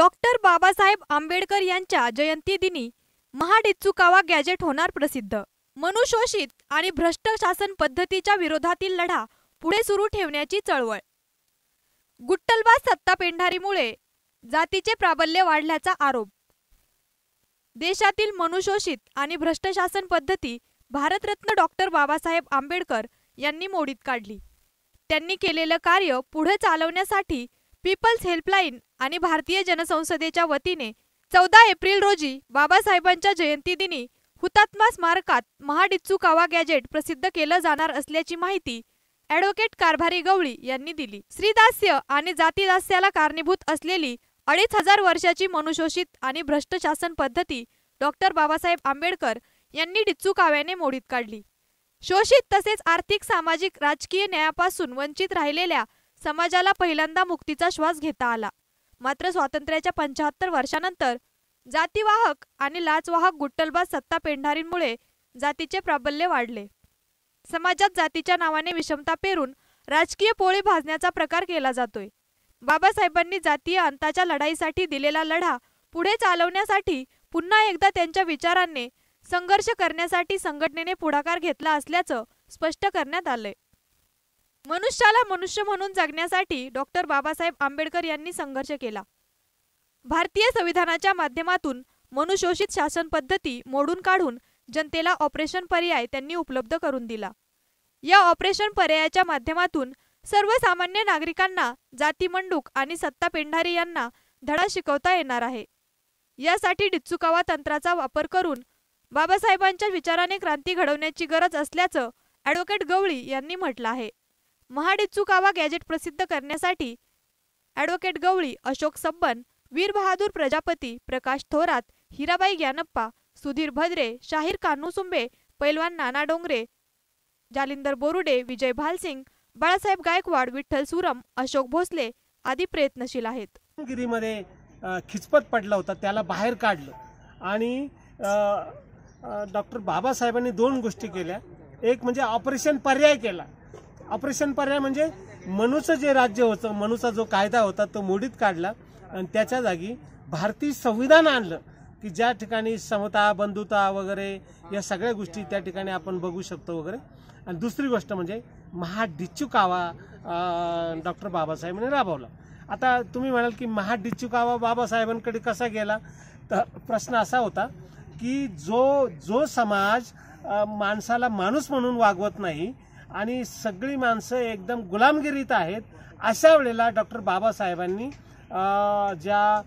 doctor Babasaheb Ambedkar यांच्या जयंतीदिनी महाडिच्चुकावा gadget होणार प्रसिद्ध मनुशोषित आणि भ्रष्ट शासन पद्धतीच्या विरोधातील लढा पुढे सुरू ठेवण्याची चळवळ गुट्टलबाज सत्ता पेंढारीमुळे जातीचे प्राबल्य वाढल्याचा आरोप देशातील मनुशोषित आणि भ्रष्ट शासन पद्धती भारतरत्न डॉक्टर बाबासाहेब आंबेडकर यांनी मोडीत काढली त्यांनी केलेलं कार्य पुढे चालवण्यासाठी पीपल्स हेल्पलाईन आणि भारतीय जनसंसदेच्या वतीने चौदा एप्रिल रोजी बाबासाहेबांच्या जयंतीदिनी हुतात्मा स्मारकात महाडिच्चू कावा गॅजेट प्रसिद्ध केलं जाणार असल्याची माहिती ॲडव्होकेट कारभारी गवळी यांनी दिली श्रीदास्य आणि जातीदास्याला कारणीभूत असलेली अडीच हजार वर्षाची मनुशोषित आणि भ्रष्ट शासन पद्धती डॉक्टर बाबासाहेब आंबेडकर यांनी डिच्चू काव्याने मोडीत काढली शोषित तसेच आर्थिक सामाजिक राजकीय न्यायापासून वंचित राहिलेल्या समाजाला पहिल्यांदा मुक्तीचा श्वास घेता आला मात्र स्वातंत्र्याच्या पंचाहत्तर वर्षानंतर जातीवाहक आणि लाचवाहक गुट्टलबाज सत्ता पेंढारींमुळे जातीचे प्राबल्य वाढले समाजात जातीच्या नावाने विषमता पेरून राजकीय पोळी भाजण्याचा प्रकार केला जातोय बाबासाहेबांनी जातीय अंताच्या लढाईसाठी दिलेला लढा पुढे चालवण्यासाठी पुन्हा एकदा त्यांच्या विचारांनी संघर्ष करण्यासाठी संघटनेने पुढाकार घेतला असल्याचं स्पष्ट करण्यात आलंय मनुष्याला मनुष्य म्हणून जगण्यासाठी डॉक्टर बाबासाहेब आंबेडकर यांनी संघर्ष केला भारतीय संविधानाच्या माध्यमातून मनुशोषित शासन पद्धती मोडून काढून जनतेला ऑपरेशन पर्याय त्यांनी उपलब्ध करून दिला या ऑपरेशन पर्यायाच्या माध्यमातून सर्वसामान्य नागरिकांना जातीमंडूक आणि सत्ता पेंढारी यांना धडा शिकवता येणार आहे यासाठी डिच्चुकावा तंत्राचा वापर करून बाबासाहेबांच्या विचाराने क्रांती घडवण्याची गरज असल्याचं ॲडव्होकेट गवळी यांनी म्हटलं आहे महाडिच्चू कावा गॅजेट प्रसिद्ध करण्यासाठी ॲडव्होकेट गवळी अशोक सब्बन वीर बहादूर प्रजापती प्रकाश थोरात हिराबाई ग्यानप्पा सुधीर भद्रे शाहीर कानूसुंबे पैलवान नाना डोंगरे जालिंदर बोरुडे विजय भालसिंग बाळासाहेब गायकवाड विठ्ठल सुरम अशोक भोसले आदी प्रयत्नशील आहेत गिरीमध्ये खिचपत पडला होता त्याला बाहेर काढलं आणि डॉक्टर बाबासाहेबांनी दोन गोष्टी केल्या एक म्हणजे ऑपरेशन पर्याय केला ऑपरेशन पर्याय म्हणजे मनुचं जे राज्य होतं मनुचा जो कायदा होता तो मोडीत काढला आणि त्याच्या जागी भारतीय संविधान आणलं की ज्या ठिकाणी समता बंधुता वगैरे या सगळ्या गोष्टी त्या ठिकाणी आपण बघू शकतो वगैरे आणि दुसरी गोष्ट म्हणजे महाडिच्चुकावा डॉक्टर बाबासाहेबांनी राबवला आता तुम्ही म्हणाल की महाडिच्चुकावा बाबासाहेबांकडे कसा गेला तर प्रश्न असा होता की जो जो समाज माणसाला माणूस म्हणून वागवत नाही आणि सगळी माणसं एकदम गुलामगिरीत आहेत अशा वेळेला डॉक्टर बाबासाहेबांनी ज्या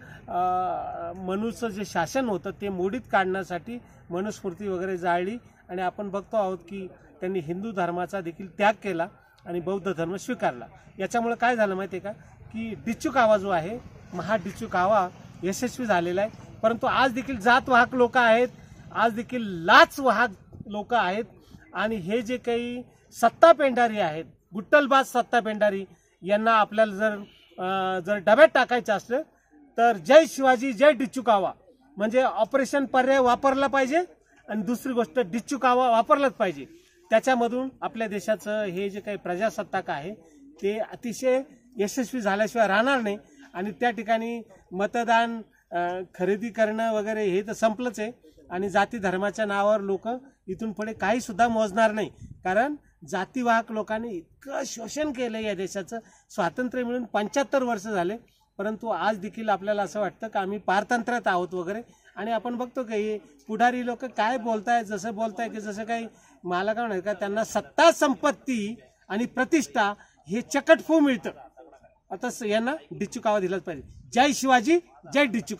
मनूचं जे शासन होतं ते मोडीत काढण्यासाठी मनुस्फूर्ती वगैरे जाळली आणि आपण बघतो आहोत की त्यांनी हिंदू धर्माचा देखील त्याग केला आणि बौद्ध धर्म स्वीकारला याच्यामुळे काय झालं माहिती आहे का की डिच्चू कावा जो आहे महा डिच्चू कावा यशस्वी झालेला आहे परंतु आज देखील जात वाहक लोक आहेत आज देखील लाचवाहक लोक आहेत आणि हे जे काही सत्ता पेंढारी आहेत गुट्टलबाज सत्ता पेंढारी यांना आपल्याला जर जर डब्यात टाकायचं असलं तर जय शिवाजी जय डिच्चुकावा म्हणजे ऑपरेशन पर्याय वापरला पाहिजे आणि दुसरी गोष्ट डिच्चुकावा वापरलाच पाहिजे त्याच्यामधून आपल्या देशाचं हे जे काही प्रजासत्ताक आहे ते अतिशय यशस्वी झाल्याशिवाय राहणार नाही आणि त्या ठिकाणी मतदान खरेदी करणं वगैरे हे तर संपलंच आहे आणि जाती धर्माच्या नावावर लोक इथून पुढे काही सुद्धा मोजणार नाही कारण जातीवाहक लोकांनी इतकं शोषण केलं या देशाचं स्वातंत्र्य मिळून पंच्याहत्तर वर्ष झाले परंतु आज देखील आपल्याला असं वाटतं की आम्ही पारतंत्र्यात आहोत वगैरे आणि आपण बघतो की पुढारी लोक काय बोलताय जसं बोलताय की जसं काही मला काय म्हणत का त्यांना सत्ता संपत्ती आणि प्रतिष्ठा हे चकटफू मिळतं आता यांना डिचुकावा दिलाच पाहिजे जय शिवाजी जय डिचुका